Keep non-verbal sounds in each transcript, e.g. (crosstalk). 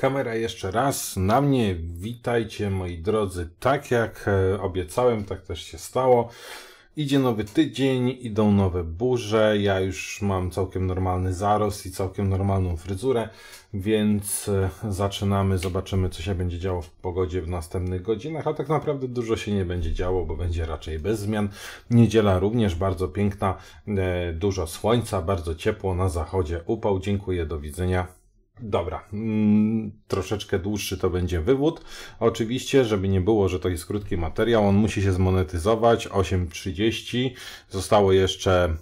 Kamera jeszcze raz na mnie. Witajcie moi drodzy. Tak jak e, obiecałem, tak też się stało. Idzie nowy tydzień, idą nowe burze. Ja już mam całkiem normalny zarost i całkiem normalną fryzurę, więc e, zaczynamy. Zobaczymy, co się będzie działo w pogodzie w następnych godzinach. A tak naprawdę dużo się nie będzie działo, bo będzie raczej bez zmian. Niedziela również bardzo piękna, e, dużo słońca, bardzo ciepło na zachodzie. Upał. Dziękuję, do widzenia. Dobra, mm, troszeczkę dłuższy to będzie wywód. Oczywiście, żeby nie było, że to jest krótki materiał, on musi się zmonetyzować. 8.30, zostało jeszcze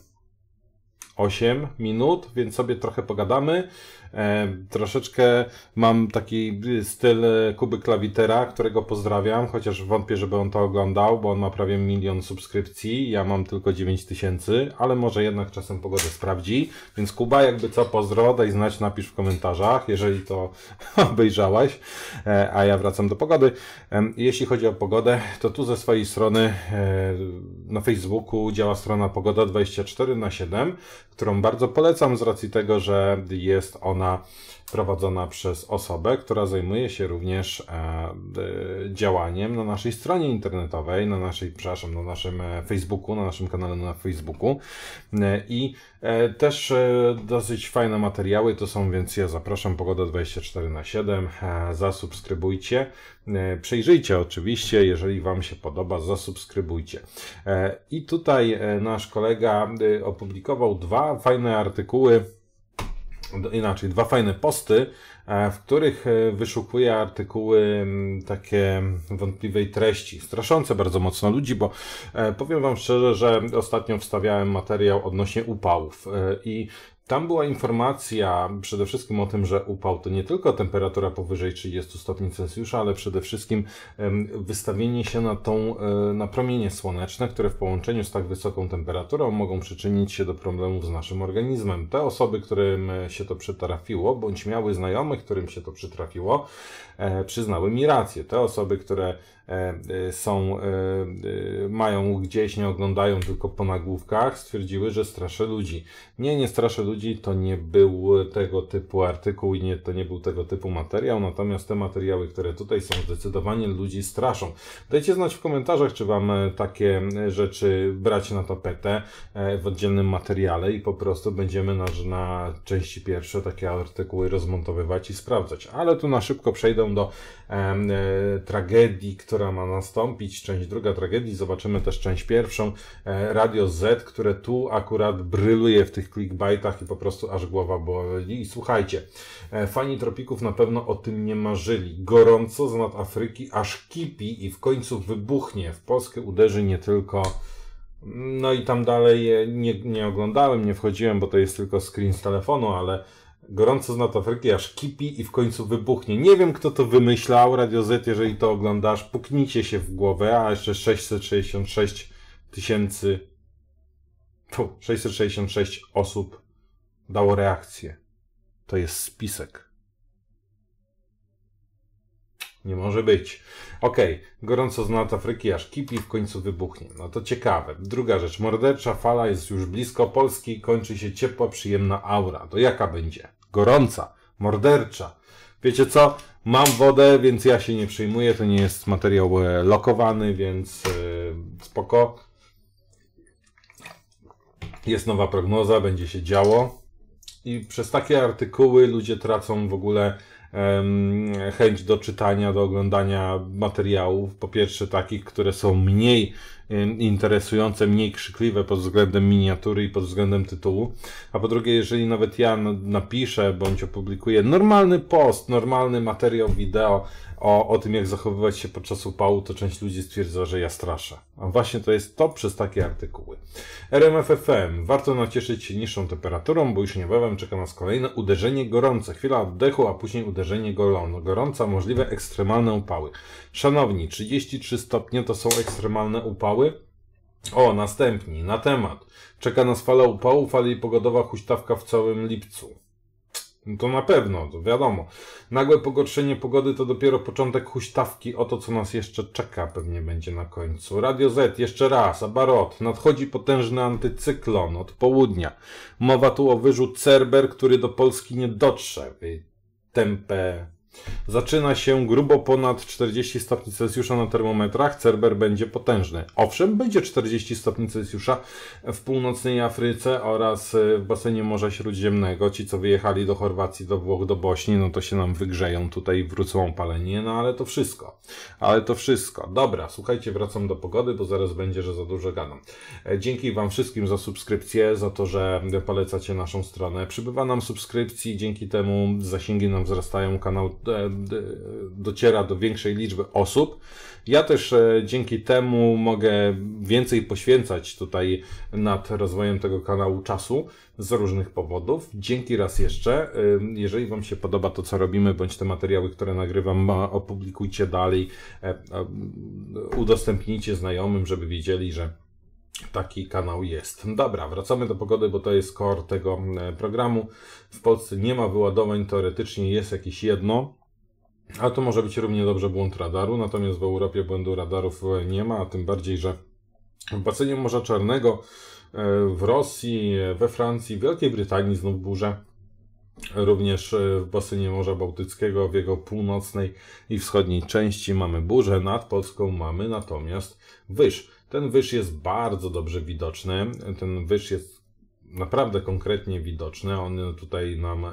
8 minut, więc sobie trochę pogadamy. E, troszeczkę mam taki styl Kuby Klawitera, którego pozdrawiam, chociaż wątpię, żeby on to oglądał, bo on ma prawie milion subskrypcji, ja mam tylko 9 tysięcy, ale może jednak czasem pogodę sprawdzi. Więc Kuba, jakby co, pozdro, daj znać, napisz w komentarzach, jeżeli to (laughs) obejrzałaś, e, a ja wracam do pogody. E, jeśli chodzi o pogodę, to tu ze swojej strony na Facebooku działa strona Pogoda 24 na 7, którą bardzo polecam z racji tego, że jest ona prowadzona, prowadzona przez osobę, która zajmuje się również e, działaniem na naszej stronie internetowej, na naszej, przepraszam, na naszym e, Facebooku, na naszym kanale na Facebooku e, i też dosyć fajne materiały to są, więc ja zapraszam Pogoda 24 na 7, zasubskrybujcie, przejrzyjcie oczywiście, jeżeli Wam się podoba, zasubskrybujcie. I tutaj nasz kolega opublikował dwa fajne artykuły inaczej, dwa fajne posty, e, w których e, wyszukuję artykuły takie wątpliwej treści, straszące bardzo mocno ludzi, bo e, powiem Wam szczerze, że ostatnio wstawiałem materiał odnośnie upałów i tam była informacja przede wszystkim o tym, że upał to nie tylko temperatura powyżej 30 stopni Celsjusza, ale przede wszystkim wystawienie się na, tą, e, na promienie słoneczne, które w połączeniu z tak wysoką temperaturą mogą przyczynić się do problemów z naszym organizmem. Te osoby, którym e, się to przytrafiło, bądź miały znajomych, którym się to przytrafiło, e, przyznały mi rację. Te osoby, które E, e, są, e, mają gdzieś, nie oglądają tylko po nagłówkach, stwierdziły, że straszy ludzi. Nie, nie straszy ludzi, to nie był tego typu artykuł i nie, to nie był tego typu materiał, natomiast te materiały, które tutaj są, zdecydowanie ludzi straszą. Dajcie znać w komentarzach, czy Wam takie rzeczy brać na tapetę w oddzielnym materiale i po prostu będziemy na, na części pierwsze takie artykuły rozmontowywać i sprawdzać. Ale tu na szybko przejdę do em, tragedii, która która ma nastąpić, część druga tragedii, zobaczymy też część pierwszą. E, Radio Z, które tu akurat bryluje w tych clickbaitach i po prostu aż głowa boli. I słuchajcie, e, fani tropików na pewno o tym nie marzyli. Gorąco z nad Afryki aż kipi i w końcu wybuchnie. W Polskę uderzy nie tylko... No i tam dalej e, nie, nie oglądałem, nie wchodziłem, bo to jest tylko screen z telefonu, ale Gorąco z Not Afryki aż kipi i w końcu wybuchnie. Nie wiem, kto to wymyślał. Radio Z, jeżeli to oglądasz, puknijcie się w głowę, a jeszcze 666 tysięcy, 666 osób dało reakcję. To jest spisek. Nie może być. Ok, gorąco z Not Afryki aż kipi w końcu wybuchnie. No to ciekawe. Druga rzecz. Mordercza fala jest już blisko Polski i kończy się ciepła, przyjemna aura. To jaka będzie? gorąca, mordercza. Wiecie co? Mam wodę, więc ja się nie przejmuję. To nie jest materiał e, lokowany, więc yy, spoko. Jest nowa prognoza, będzie się działo. I przez takie artykuły ludzie tracą w ogóle chęć do czytania, do oglądania materiałów. Po pierwsze, takich, które są mniej interesujące, mniej krzykliwe pod względem miniatury i pod względem tytułu. A po drugie, jeżeli nawet ja napiszę bądź opublikuję normalny post, normalny materiał wideo o, o tym, jak zachowywać się podczas upału, to część ludzi stwierdza, że ja straszę. A właśnie to jest to przez takie artykuły. RMFFM. Warto nacieszyć się niższą temperaturą, bo już niebawem czeka nas kolejne uderzenie gorące. Chwila oddechu, a później uderzenie gorąca, możliwe ekstremalne upały. Szanowni, 33 stopnie to są ekstremalne upały upały? O, następni, na temat. Czeka nas fala upałów, ale i pogodowa huśtawka w całym lipcu. No to na pewno, to wiadomo. Nagłe pogorszenie pogody to dopiero początek huśtawki. Oto co nas jeszcze czeka, pewnie będzie na końcu. Radio Z, jeszcze raz, Abarot. Nadchodzi potężny antycyklon od południa. Mowa tu o wyżu Cerber, który do Polski nie dotrze. Tempe Zaczyna się grubo ponad 40 stopni Celsjusza na termometrach. Cerber będzie potężny. Owszem, będzie 40 stopni Celsjusza w północnej Afryce oraz e, w basenie Morza Śródziemnego. Ci, co wyjechali do Chorwacji, do Włoch, do Bośni, no to się nam wygrzeją tutaj, wrócą palenie, no ale to wszystko. Ale to wszystko. Dobra, słuchajcie, wracam do pogody, bo zaraz będzie, że za dużo gadam. E, dzięki Wam wszystkim za subskrypcję, za to, że polecacie naszą stronę. Przybywa nam subskrypcji, dzięki temu zasięgi nam wzrastają, kanał E, dociera do większej liczby osób. Ja też e, dzięki temu mogę więcej poświęcać tutaj nad rozwojem tego kanału czasu z różnych powodów. Dzięki raz jeszcze. E, jeżeli Wam się podoba to, co robimy, bądź te materiały, które nagrywam, opublikujcie dalej, udostępnijcie znajomym, żeby wiedzieli, że Taki kanał jest. Dobra, wracamy do pogody, bo to jest core tego e, programu. W Polsce nie ma wyładowań, teoretycznie jest jakieś jedno, a to może być równie dobrze błąd radaru, natomiast w Europie błędu radarów e, nie ma, a tym bardziej, że w basenie Morza Czarnego, e, w Rosji, we Francji, w Wielkiej Brytanii znów burze. Również w basenie Morza Bałtyckiego, w jego północnej i wschodniej części mamy burzę, nad Polską mamy natomiast wyż. Ten wyż jest bardzo dobrze widoczny. Ten wyż jest naprawdę konkretnie widoczny. On tutaj nam e,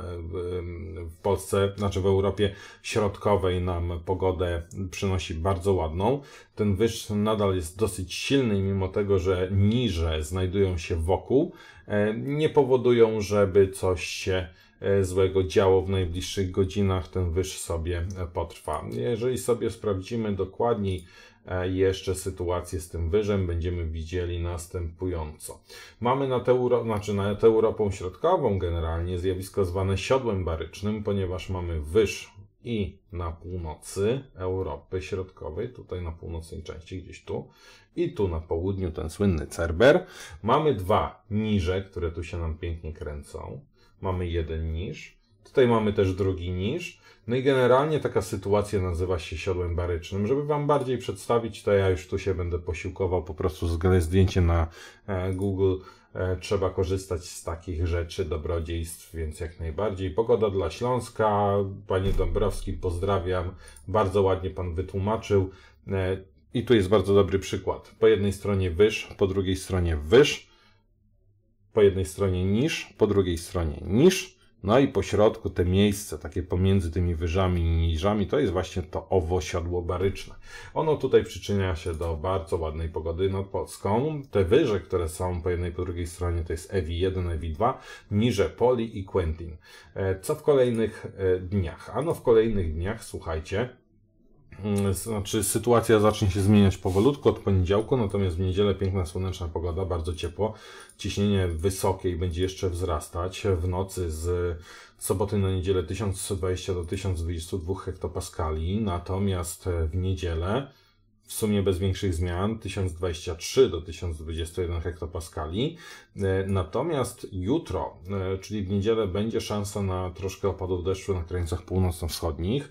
w Polsce, znaczy w Europie Środkowej nam pogodę przynosi bardzo ładną. Ten wyż nadal jest dosyć silny, mimo tego, że niże znajdują się wokół, e, nie powodują, żeby coś się e, złego działo w najbliższych godzinach, ten wyż sobie potrwa. Jeżeli sobie sprawdzimy dokładniej E, jeszcze sytuację z tym wyżem będziemy widzieli następująco. Mamy nad, Euro, znaczy Europą Środkową generalnie zjawisko zwane siodłem barycznym, ponieważ mamy wyż i na północy Europy Środkowej, tutaj na północnej części, gdzieś tu, i tu na południu ten słynny Cerber. Mamy dwa niże, które tu się nam pięknie kręcą. Mamy jeden niż, Tutaj mamy też drugi niż. No i generalnie taka sytuacja nazywa się siodłem barycznym. Żeby Wam bardziej przedstawić, to ja już tu się będę posiłkował po prostu z zdjęcie na e, Google. E, trzeba korzystać z takich rzeczy, dobrodziejstw, więc jak najbardziej. Pogoda dla Śląska. Panie Dąbrowski, pozdrawiam. Bardzo ładnie Pan wytłumaczył. E, I tu jest bardzo dobry przykład. Po jednej stronie wyż, po drugiej stronie wyż. Po jednej stronie niż, po drugiej stronie niż no i pośrodku te miejsce, takie pomiędzy tymi wyżami i niżami, to jest właśnie to owo siodło baryczne. Ono tutaj przyczynia się do bardzo ładnej pogody nad Polską. Te wyże, które są po jednej, po drugiej stronie, to jest EWI1, EWI2, niże Poli i Quentin. E, co w kolejnych e, dniach? Ano w kolejnych dniach, słuchajcie, Mm, znaczy sytuacja zacznie się zmieniać powolutku od poniedziałku, natomiast w niedzielę piękna słoneczna pogoda, bardzo ciepło, ciśnienie wysokie i będzie jeszcze wzrastać. W nocy z soboty na niedzielę 1020 do 1022 hektopaskali, natomiast e, w niedzielę w sumie bez większych zmian 1023 do 1021 hektopaskali. E, natomiast jutro, e, czyli w niedzielę, będzie szansa na troszkę opadów deszczu na krańcach północno-wschodnich,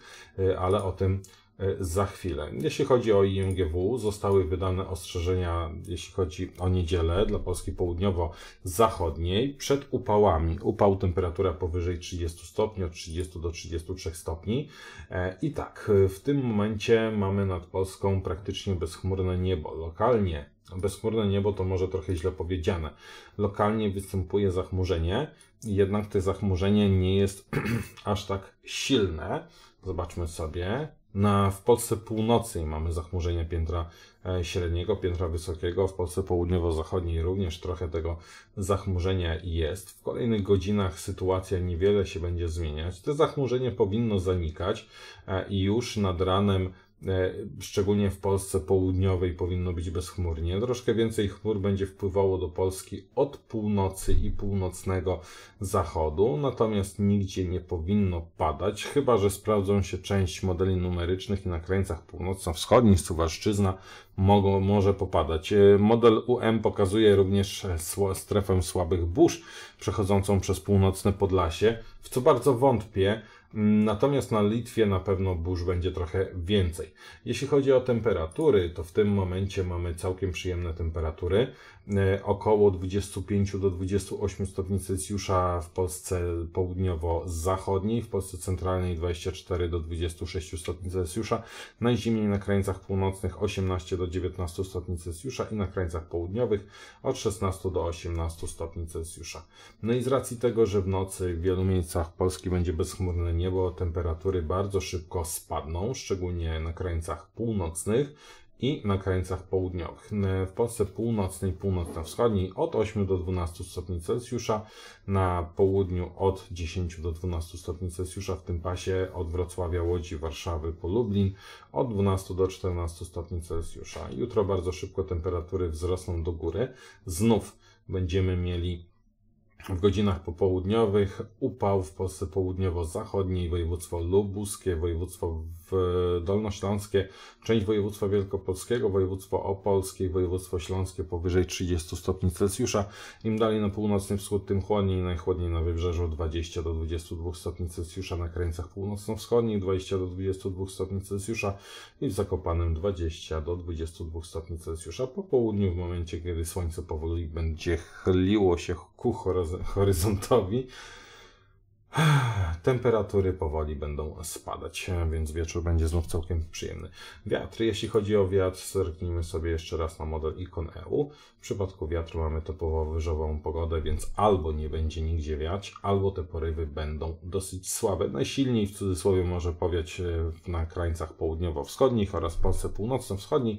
ale o tym E, za chwilę. Jeśli chodzi o IMGW, zostały wydane ostrzeżenia, jeśli chodzi o niedzielę dla Polski południowo-zachodniej przed upałami. Upał temperatura powyżej 30 stopni, od 30 do 33 stopni. E, I tak, e, w tym momencie mamy nad Polską praktycznie bezchmurne niebo. Lokalnie bezchmurne niebo to może trochę źle powiedziane. Lokalnie występuje zachmurzenie, jednak to zachmurzenie nie jest (clears throat) aż tak silne. Zobaczmy sobie. Na, w Polsce północnej mamy zachmurzenie piętra e, średniego, piętra wysokiego, w Polsce południowo-zachodniej również trochę tego zachmurzenia jest. W kolejnych godzinach sytuacja niewiele się będzie zmieniać. To zachmurzenie powinno zanikać e, i już nad ranem E, szczególnie w Polsce południowej powinno być bezchmurnie. Troszkę więcej chmur będzie wpływało do Polski od północy i północnego zachodu, natomiast nigdzie nie powinno padać, chyba że sprawdzą się część modeli numerycznych i na krańcach północno-wschodnich Suwalszczyzna mogą, może popadać. E, model UM pokazuje również strefę słabych burz przechodzącą przez północne Podlasie, w co bardzo wątpię, Natomiast na Litwie na pewno burz będzie trochę więcej. Jeśli chodzi o temperatury, to w tym momencie mamy całkiem przyjemne temperatury. Y, około 25 do 28 stopni Celsjusza w Polsce południowo-zachodniej, w Polsce centralnej 24 do 26 stopni Celsjusza, najzimniej na krańcach północnych 18 do 19 stopni Celsjusza i na krańcach południowych od 16 do 18 stopni Celsjusza. No i z racji tego, że w nocy w wielu miejscach Polski będzie bezchmurne niebo, temperatury bardzo szybko spadną, szczególnie na krańcach północnych, i na krańcach południowych. E, w Polsce północnej, północno-wschodniej od 8 do 12 stopni Celsjusza, na południu od 10 do 12 stopni Celsjusza, w tym pasie od Wrocławia, Łodzi, Warszawy po Lublin od 12 do 14 stopni Celsjusza. Jutro bardzo szybko temperatury wzrosną do góry. Znów będziemy mieli w godzinach popołudniowych upał w Polsce południowo-zachodniej, województwo lubuskie, województwo dolnośląskie, część województwa wielkopolskiego, województwo opolskie i województwo śląskie powyżej 30 stopni Celsjusza. Im dalej na północny wschód, tym chłodniej, najchłodniej na wybrzeżu 20 do 22 stopni Celsjusza, na krańcach północno-wschodnich 20 do 22 stopni Celsjusza i w Zakopanem 20 do 22 stopni Celsjusza. Po południu, w momencie, kiedy słońce powoli będzie chyliło się ku horyzontowi, horyzontowi. (sighs) Temperatury powoli będą spadać, więc wieczór będzie znów całkiem przyjemny. Wiatr, jeśli chodzi o wiatr, zerknijmy sobie jeszcze raz na model Icon EU. W przypadku wiatru mamy topowo wyżową pogodę, więc albo nie będzie nigdzie wiać, albo te porywy będą dosyć słabe. Najsilniej w cudzysłowie może powiać e, na krańcach południowo-wschodnich oraz Polsce północno-wschodniej,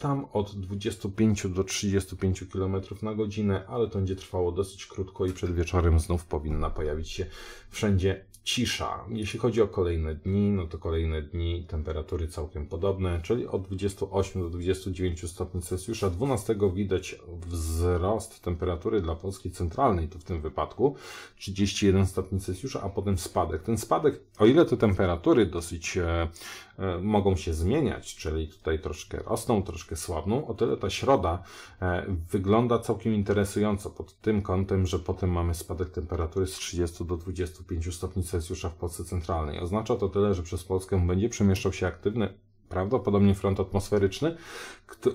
tam od 25 do 35 km na godzinę, ale to będzie trwało dosyć krótko i przed wieczorem znów powinna pojawić się wszędzie cisza. Jeśli chodzi o kolejne dni, no to kolejne dni temperatury całkiem podobne, czyli od 28 do 29 stopni Celsjusza. 12 widać wzrost temperatury dla Polski centralnej, to w tym wypadku 31 stopni Celsjusza, a potem spadek. Ten spadek, o ile te temperatury dosyć e, E, mogą się zmieniać, czyli tutaj troszkę rosną, troszkę słabną, o tyle ta środa e, wygląda całkiem interesująco pod tym kątem, że potem mamy spadek temperatury z 30 do 25 stopni Celsjusza w Polsce centralnej. Oznacza to tyle, że przez Polskę będzie przemieszczał się aktywny prawdopodobnie front atmosferyczny,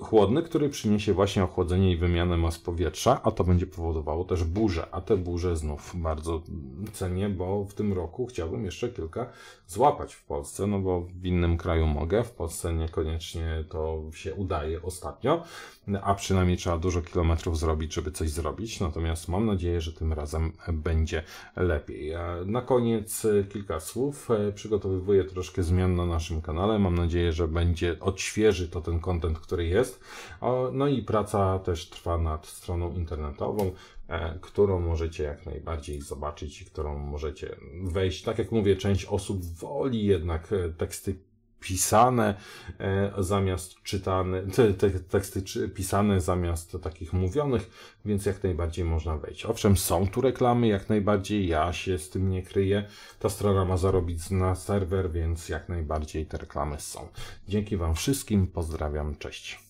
chłodny, który przyniesie właśnie ochłodzenie i wymianę mas powietrza, a to będzie powodowało też burze, a te burze znów bardzo cenię, bo w tym roku chciałbym jeszcze kilka złapać w Polsce, no bo w innym kraju mogę, w Polsce niekoniecznie to się udaje ostatnio, a przynajmniej trzeba dużo kilometrów zrobić, żeby coś zrobić, natomiast mam nadzieję, że tym razem będzie lepiej. Na koniec kilka słów, e, przygotowuję troszkę zmian na naszym kanale, mam nadzieję, że będzie, odświeży to ten kontent, który jest. No i praca też trwa nad stroną internetową, e, którą możecie jak najbardziej zobaczyć i którą możecie wejść. Tak jak mówię, część osób woli jednak e, teksty pisane e, zamiast czytane, te, te teksty czy, pisane zamiast takich mówionych, więc jak najbardziej można wejść. Owszem, są tu reklamy, jak najbardziej, ja się z tym nie kryję. Ta strona ma zarobić na serwer, więc jak najbardziej te reklamy są. Dzięki Wam wszystkim, pozdrawiam, cześć.